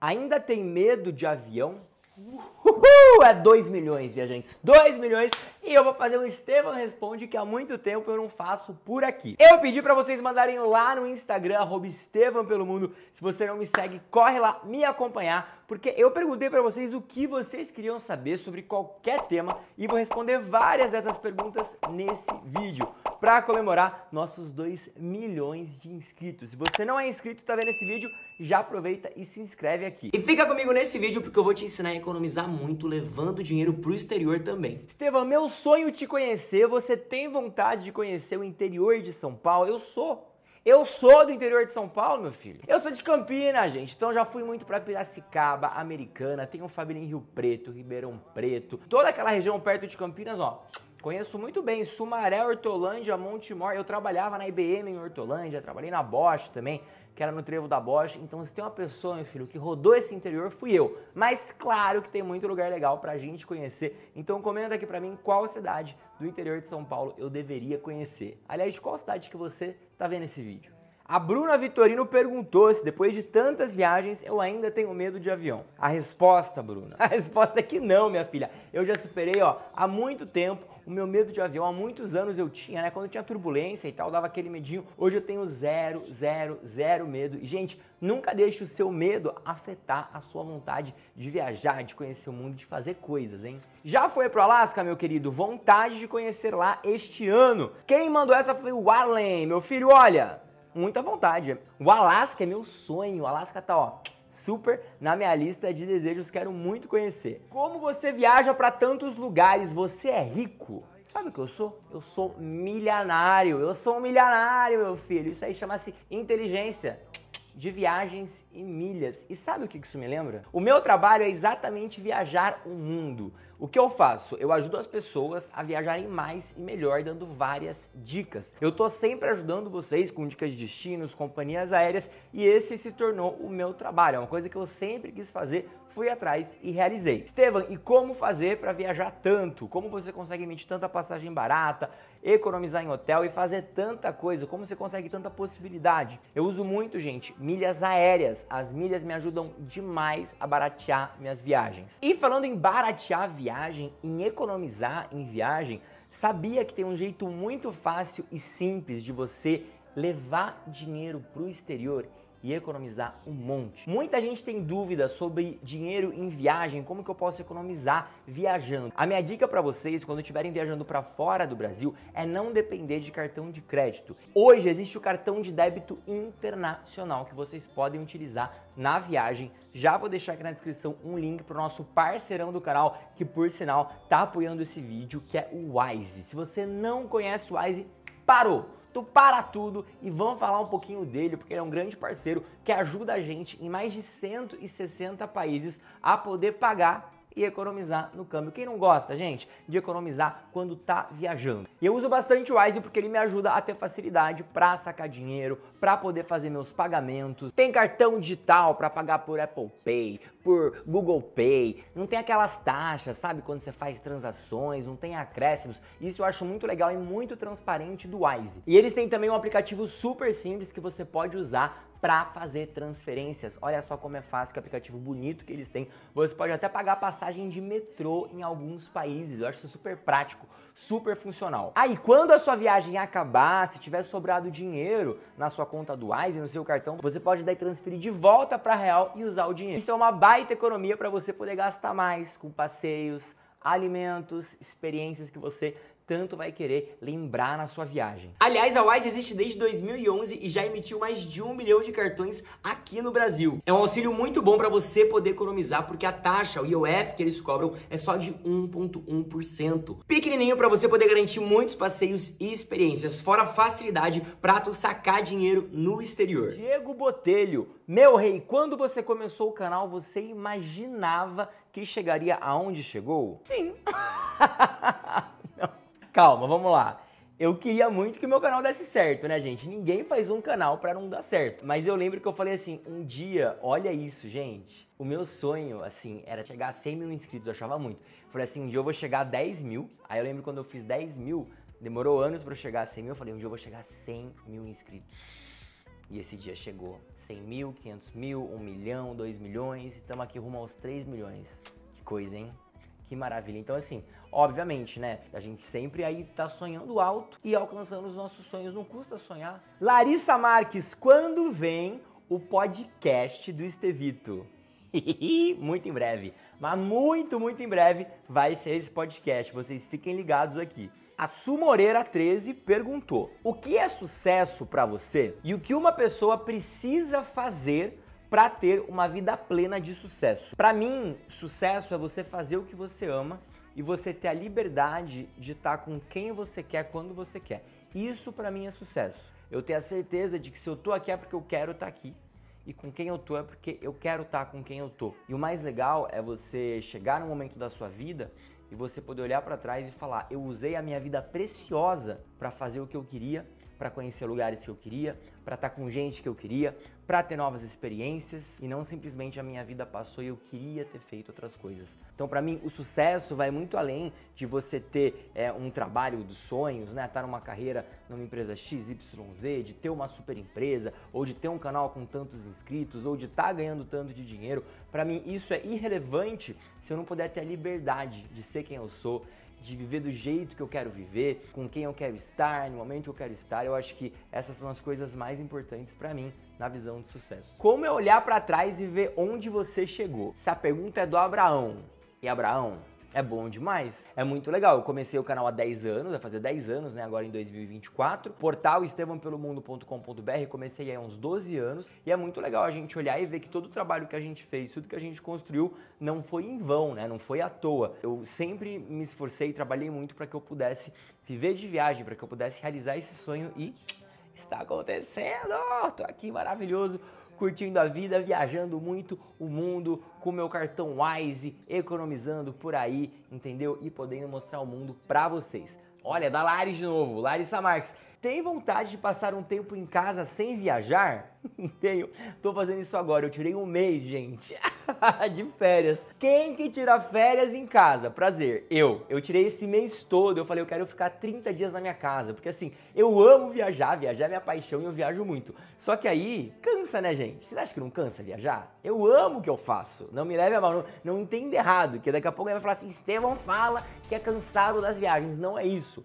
Ainda tem medo de avião? Uhul! É 2 milhões, viajantes. 2 milhões e eu vou fazer um Estevam Responde que há muito tempo eu não faço por aqui. Eu pedi para vocês mandarem lá no Instagram, arroba Estevam pelo mundo. Se você não me segue, corre lá me acompanhar, porque eu perguntei para vocês o que vocês queriam saber sobre qualquer tema e vou responder várias dessas perguntas nesse vídeo para comemorar nossos 2 milhões de inscritos. Se você não é inscrito e está vendo esse vídeo, já aproveita e se inscreve aqui. E fica comigo nesse vídeo porque eu vou te ensinar a economizar muito levando dinheiro para o exterior também. Estevam, meu sonho te conhecer, você tem vontade de conhecer o interior de São Paulo? Eu sou eu sou do interior de São Paulo, meu filho. Eu sou de Campinas, gente. Então já fui muito para Piracicaba, Americana, tenho família em Rio Preto, Ribeirão Preto, toda aquela região perto de Campinas, ó. Conheço muito bem Sumaré, Hortolândia, Montemor. Eu trabalhava na IBM em Hortolândia, trabalhei na Bosch também, que era no trevo da Bosch. Então, se tem uma pessoa, meu filho, que rodou esse interior, fui eu. Mas claro que tem muito lugar legal pra gente conhecer. Então, comenta aqui pra mim qual cidade do interior de São Paulo eu deveria conhecer. Aliás, qual cidade que você tá vendo esse vídeo? A Bruna Vitorino perguntou se depois de tantas viagens eu ainda tenho medo de avião. A resposta, Bruna, a resposta é que não, minha filha. Eu já superei, ó, há muito tempo o meu medo de avião. Há muitos anos eu tinha, né? Quando tinha turbulência e tal, dava aquele medinho. Hoje eu tenho zero, zero, zero medo. E, gente, nunca deixe o seu medo afetar a sua vontade de viajar, de conhecer o mundo, de fazer coisas, hein? Já foi pro Alasca, meu querido? Vontade de conhecer lá este ano. Quem mandou essa foi o Arlen, meu filho, olha muita vontade. O Alasca é meu sonho. O Alasca tá, ó, super na minha lista de desejos, quero muito conhecer. Como você viaja para tantos lugares? Você é rico? Sabe o que eu sou? Eu sou milionário. Eu sou um milionário, meu filho. Isso aí chama-se inteligência de viagens e milhas. E sabe o que isso me lembra? O meu trabalho é exatamente viajar o mundo. O que eu faço? Eu ajudo as pessoas a viajarem mais e melhor, dando várias dicas. Eu tô sempre ajudando vocês com dicas de destinos, companhias aéreas e esse se tornou o meu trabalho. É uma coisa que eu sempre quis fazer fui atrás e realizei. Estevam, e como fazer para viajar tanto? Como você consegue emitir tanta passagem barata, economizar em hotel e fazer tanta coisa? Como você consegue tanta possibilidade? Eu uso muito, gente, milhas aéreas. As milhas me ajudam demais a baratear minhas viagens. E falando em baratear viagem, em economizar em viagem, sabia que tem um jeito muito fácil e simples de você levar dinheiro para o exterior e economizar um monte. Muita gente tem dúvidas sobre dinheiro em viagem, como que eu posso economizar viajando. A minha dica para vocês, quando estiverem viajando para fora do Brasil, é não depender de cartão de crédito. Hoje existe o cartão de débito internacional que vocês podem utilizar na viagem. Já vou deixar aqui na descrição um link para o nosso parceirão do canal, que por sinal está apoiando esse vídeo, que é o Wise. Se você não conhece o Wise, parou. Tu para tudo e vamos falar um pouquinho dele, porque ele é um grande parceiro que ajuda a gente em mais de 160 países a poder pagar e economizar no câmbio. Quem não gosta, gente, de economizar quando tá viajando? E eu uso bastante o Wise porque ele me ajuda a ter facilidade para sacar dinheiro, para poder fazer meus pagamentos. Tem cartão digital para pagar por Apple Pay, por Google Pay. Não tem aquelas taxas, sabe, quando você faz transações, não tem acréscimos. Isso eu acho muito legal e muito transparente do Wise. E eles têm também um aplicativo super simples que você pode usar para fazer transferências. Olha só como é fácil, que aplicativo bonito que eles têm. Você pode até pagar passagem de metrô em alguns países. Eu acho isso super prático, super funcional. Aí, quando a sua viagem acabar, se tiver sobrado dinheiro na sua conta do Wise, no seu cartão, você pode daí transferir de volta para real e usar o dinheiro. Isso é uma baita economia para você poder gastar mais com passeios, alimentos, experiências que você tanto vai querer lembrar na sua viagem. Aliás, a Wise existe desde 2011 e já emitiu mais de um milhão de cartões aqui no Brasil. É um auxílio muito bom para você poder economizar, porque a taxa, o IOF que eles cobram, é só de 1,1%. Pequenininho para você poder garantir muitos passeios e experiências, fora a facilidade para tu sacar dinheiro no exterior. Diego Botelho, meu rei, quando você começou o canal, você imaginava que chegaria aonde chegou? Sim. Calma, vamos lá. Eu queria muito que meu canal desse certo, né, gente? Ninguém faz um canal para não dar certo. Mas eu lembro que eu falei assim, um dia, olha isso, gente. O meu sonho, assim, era chegar a 100 mil inscritos, eu achava muito. falei assim, um dia eu vou chegar a 10 mil. Aí eu lembro quando eu fiz 10 mil, demorou anos para eu chegar a 100 mil. Eu falei, um dia eu vou chegar a 100 mil inscritos. E esse dia chegou. 100 mil, 500 mil, 1 milhão, 2 milhões. Estamos aqui rumo aos 3 milhões. Que coisa, hein? Que maravilha. Então, assim, obviamente, né? A gente sempre aí tá sonhando alto e alcançando os nossos sonhos. Não custa sonhar. Larissa Marques, quando vem o podcast do Estevito? muito em breve. Mas muito, muito em breve vai ser esse podcast. Vocês fiquem ligados aqui. A Sumoreira 13 perguntou: O que é sucesso para você e o que uma pessoa precisa fazer para ter uma vida plena de sucesso. Para mim, sucesso é você fazer o que você ama e você ter a liberdade de estar tá com quem você quer quando você quer. Isso para mim é sucesso. Eu tenho a certeza de que se eu tô aqui é porque eu quero estar tá aqui e com quem eu tô é porque eu quero estar tá com quem eu tô. E o mais legal é você chegar num momento da sua vida e você poder olhar para trás e falar: eu usei a minha vida preciosa para fazer o que eu queria para conhecer lugares que eu queria, para estar tá com gente que eu queria, para ter novas experiências e não simplesmente a minha vida passou e eu queria ter feito outras coisas. Então, para mim, o sucesso vai muito além de você ter é, um trabalho dos sonhos, né, estar tá numa carreira numa empresa XYZ, de ter uma super empresa ou de ter um canal com tantos inscritos ou de estar tá ganhando tanto de dinheiro. Para mim, isso é irrelevante se eu não puder ter a liberdade de ser quem eu sou de viver do jeito que eu quero viver, com quem eu quero estar, no momento que eu quero estar. Eu acho que essas são as coisas mais importantes para mim na visão de sucesso. Como é olhar para trás e ver onde você chegou? Essa pergunta é do Abraão. E Abraão, é bom demais. É muito legal. Eu comecei o canal há 10 anos, vai fazer 10 anos, né? Agora em 2024. Portal estevãopelomundo.com.br, comecei há uns 12 anos. E é muito legal a gente olhar e ver que todo o trabalho que a gente fez, tudo que a gente construiu, não foi em vão, né? Não foi à toa. Eu sempre me esforcei e trabalhei muito para que eu pudesse viver de viagem, para que eu pudesse realizar esse sonho e está acontecendo. Tô aqui maravilhoso curtindo a vida, viajando muito o mundo com meu cartão Wise, economizando por aí, entendeu? E podendo mostrar o mundo para vocês. Olha, da Lari de novo, Larissa Marques. Tem vontade de passar um tempo em casa sem viajar? Tenho. Tô fazendo isso agora. Eu tirei um mês, gente. de férias. Quem que tira férias em casa? Prazer. Eu. Eu tirei esse mês todo. Eu falei, eu quero ficar 30 dias na minha casa. Porque assim, eu amo viajar. Viajar é minha paixão e eu viajo muito. Só que aí, cansa, né, gente? você acha que não cansa viajar? Eu amo o que eu faço. Não me leve a mal. Não, não entenda errado. Que daqui a pouco ele vai falar assim, Estevão fala que é cansado das viagens. Não é isso.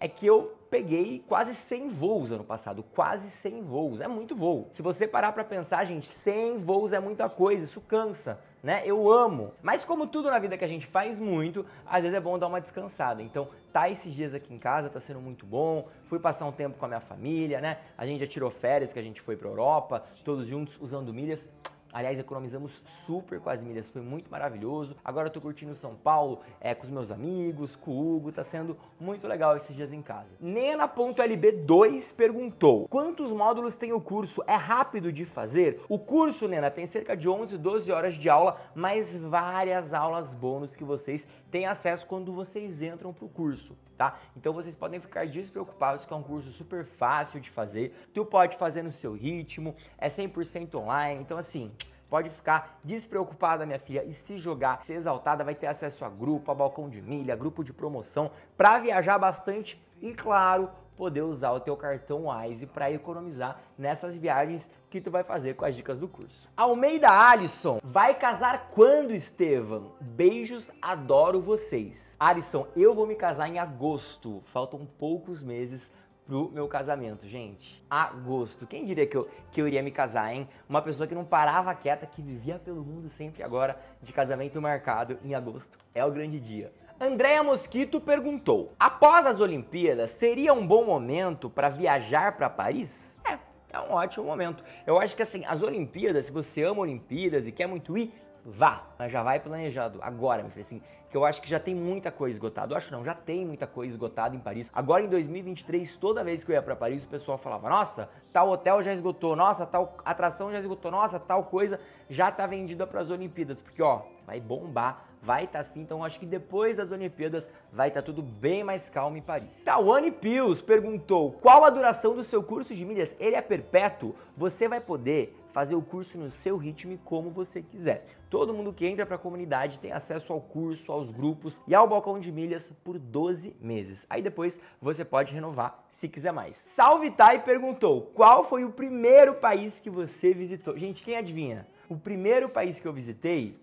É que eu peguei quase 100 voos ano passado, quase 100 voos, é muito voo. Se você parar para pensar, gente, 100 voos é muita coisa, isso cansa, né? Eu amo. Mas como tudo na vida que a gente faz muito, às vezes é bom dar uma descansada. Então, tá esses dias aqui em casa, tá sendo muito bom. Fui passar um tempo com a minha família, né? A gente já tirou férias que a gente foi para Europa, todos juntos usando milhas. Aliás, economizamos super com as milhas, foi muito maravilhoso. Agora eu tô curtindo São Paulo é, com os meus amigos, com o Hugo, tá sendo muito legal esses dias em casa. Nena.lb2 perguntou: Quantos módulos tem o curso? É rápido de fazer? O curso, Nena, tem cerca de 11, 12 horas de aula, mais várias aulas bônus que vocês têm acesso quando vocês entram pro curso, tá? Então vocês podem ficar despreocupados que é um curso super fácil de fazer. Tu pode fazer no seu ritmo, é 100% online. Então assim, Pode ficar despreocupada, minha filha, e se jogar, ser exaltada, vai ter acesso a grupo, a balcão de milha, grupo de promoção, para viajar bastante e, claro, poder usar o teu cartão Wise para economizar nessas viagens que tu vai fazer com as dicas do curso. Almeida Alisson, vai casar quando, Estevam? Beijos, adoro vocês. Alisson, eu vou me casar em agosto. Faltam poucos meses pro meu casamento, gente. Agosto. Quem diria que eu, que eu iria me casar, hein? Uma pessoa que não parava quieta, que vivia pelo mundo sempre agora, de casamento marcado em agosto. É o grande dia. Andréa Mosquito perguntou: Após as Olimpíadas, seria um bom momento para viajar para Paris? É, é um ótimo momento. Eu acho que assim, as Olimpíadas, se você ama Olimpíadas e quer muito ir, vá, mas já vai planejado agora, me falei assim, que eu acho que já tem muita coisa esgotada. Eu acho não, já tem muita coisa esgotada em Paris. Agora em 2023, toda vez que eu ia para Paris, o pessoal falava: "Nossa, tal hotel já esgotou, nossa, tal atração já esgotou, nossa, tal coisa já tá vendida para as Olimpíadas", porque ó, vai bombar vai estar tá assim, Então acho que depois das Olimpíadas vai estar tá tudo bem mais calmo em Paris. Tawane Pius perguntou: qual a duração do seu curso de milhas? Ele é perpétuo? Você vai poder fazer o curso no seu ritmo e como você quiser. Todo mundo que entra para a comunidade tem acesso ao curso, aos grupos e ao balcão de milhas por 12 meses. Aí depois você pode renovar se quiser mais. Salve Tai perguntou: "Qual foi o primeiro país que você visitou?". Gente, quem adivinha? O primeiro país que eu visitei,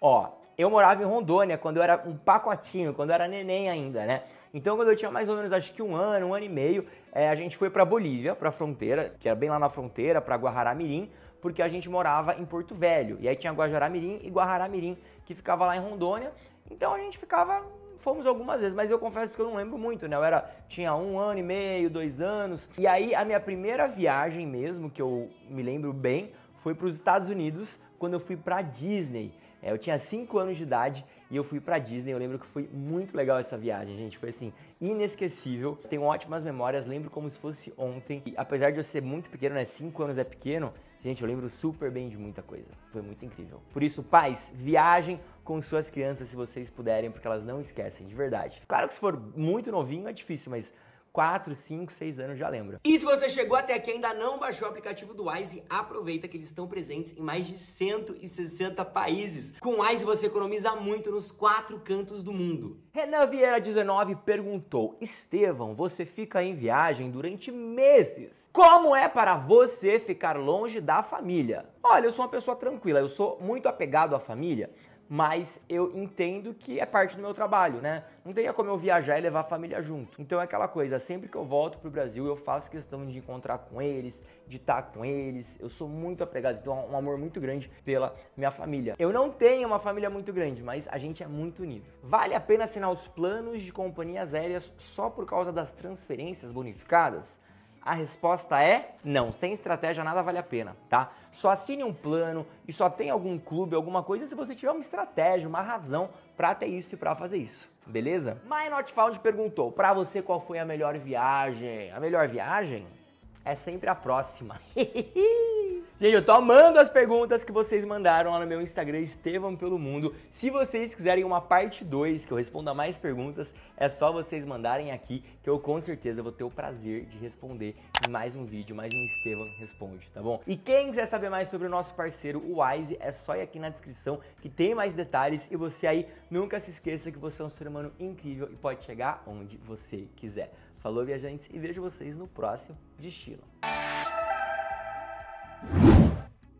ó, eu morava em Rondônia quando eu era um pacotinho, quando eu era neném ainda, né? Então, quando eu tinha mais ou menos, acho que um ano, um ano e meio, é, a gente foi para Bolívia, para a fronteira, que era bem lá na fronteira, para Guararamirim, porque a gente morava em Porto Velho. E aí tinha Guajará-Mirim e guajará mirim que ficava lá em Rondônia. Então a gente ficava, fomos algumas vezes, mas eu confesso que eu não lembro muito, né? Eu era, tinha um ano e meio, dois anos. E aí a minha primeira viagem mesmo, que eu me lembro bem, foi para os Estados Unidos, quando eu fui para Disney. É, eu tinha cinco anos de idade e eu fui para Disney. Eu lembro que foi muito legal essa viagem, gente. Foi assim, inesquecível. Tenho ótimas memórias, lembro como se fosse ontem. E, apesar de eu ser muito pequeno, né? Cinco anos é pequeno Gente, eu lembro super bem de muita coisa. Foi muito incrível. Por isso, pais, viajem com suas crianças se vocês puderem, porque elas não esquecem, de verdade. Claro que se for muito novinho é difícil, mas 4, 5, 6 anos já lembra. E se você chegou até aqui e ainda não baixou o aplicativo do Wise, aproveita que eles estão presentes em mais de 160 países. Com o Wise você economiza muito nos quatro cantos do mundo. Renan Vieira 19 perguntou: "Estevão, você fica em viagem durante meses. Como é para você ficar longe da família?" Olha, eu sou uma pessoa tranquila, eu sou muito apegado à família, mas eu entendo que é parte do meu trabalho, né? Não teria como eu viajar e levar a família junto. Então é aquela coisa, sempre que eu volto pro Brasil, eu faço questão de encontrar com eles, de estar tá com eles. Eu sou muito apegado, tenho um amor muito grande pela minha família. Eu não tenho uma família muito grande, mas a gente é muito unido. Vale a pena assinar os planos de companhias aéreas só por causa das transferências bonificadas? A resposta é não. Sem estratégia nada vale a pena, tá? Só assine um plano e só tem algum clube, alguma coisa se você tiver uma estratégia, uma razão para ter isso e para fazer isso, beleza? My Not Found perguntou para você qual foi a melhor viagem. A melhor viagem é sempre a próxima. Gente, eu tô amando as perguntas que vocês mandaram lá no meu Instagram, Estevam Pelo Mundo. Se vocês quiserem uma parte 2, que eu responda mais perguntas, é só vocês mandarem aqui, que eu com certeza vou ter o prazer de responder em mais um vídeo, mais um Estevam Responde, tá bom? E quem quiser saber mais sobre o nosso parceiro, o Wise, é só ir aqui na descrição, que tem mais detalhes. E você aí, nunca se esqueça que você é um ser humano incrível e pode chegar onde você quiser. Falou, viajantes, e vejo vocês no próximo Destino.